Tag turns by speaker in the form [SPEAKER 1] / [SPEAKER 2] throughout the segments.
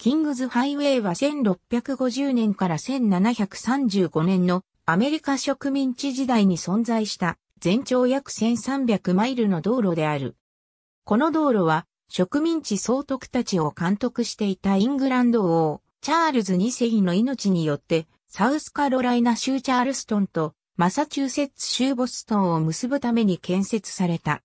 [SPEAKER 1] キングズハイウェイは1650年から1735年のアメリカ植民地時代に存在した全長約1300マイルの道路である。この道路は植民地総督たちを監督していたイングランド王チャールズ2世の命によってサウスカロライナ州チャールストンとマサチューセッツ州ボストンを結ぶために建設された。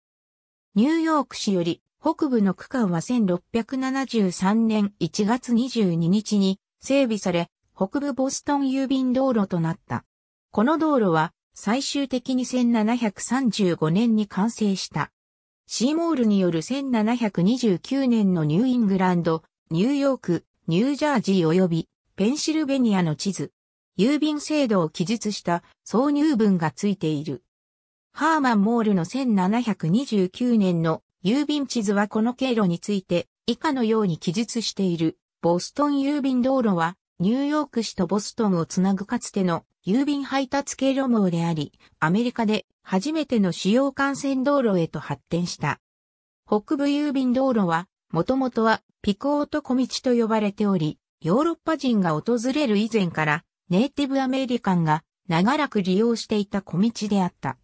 [SPEAKER 1] ニューヨーク市より北部の区間は1673年1月22日に整備され、北部ボストン郵便道路となった。この道路は最終的に1735年に完成した。シーモールによる1729年のニューイングランド、ニューヨーク、ニュージャージー及びペンシルベニアの地図。郵便制度を記述した挿入文がついている。ハーマン・モールの1729年の郵便地図はこの経路について以下のように記述している。ボストン郵便道路はニューヨーク市とボストンをつなぐかつての郵便配達経路網であり、アメリカで初めての主要幹線道路へと発展した。北部郵便道路は、もともとはピコート小道と呼ばれており、ヨーロッパ人が訪れる以前からネイティブアメリカンが長らく利用していた小道であった。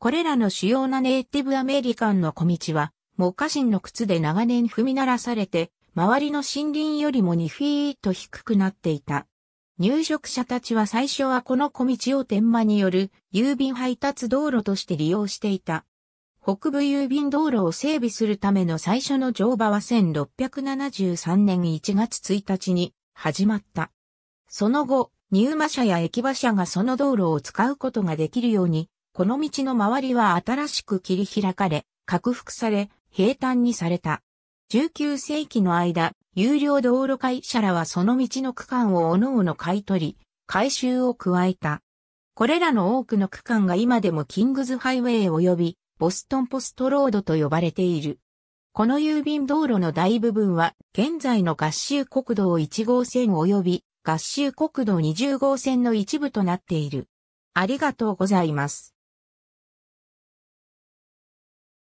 [SPEAKER 1] これらの主要なネイティブアメリカンの小道は、も家臣の靴で長年踏み鳴らされて、周りの森林よりも2フィート低くなっていた。入植者たちは最初はこの小道を天満による郵便配達道路として利用していた。北部郵便道路を整備するための最初の乗馬は1673年1月1日に始まった。その後、入馬車や駅馬車がその道路を使うことができるように、この道の周りは新しく切り開かれ、拡幅され、平坦にされた。19世紀の間、有料道路会社らはその道の区間を各々買い取り、改修を加えた。これらの多くの区間が今でもキングズハイウェイ及びボストンポストロードと呼ばれている。この郵便道路の大部分は現在の合衆国道1号線及び合衆国道20号線の一部となっている。ありがとうございます。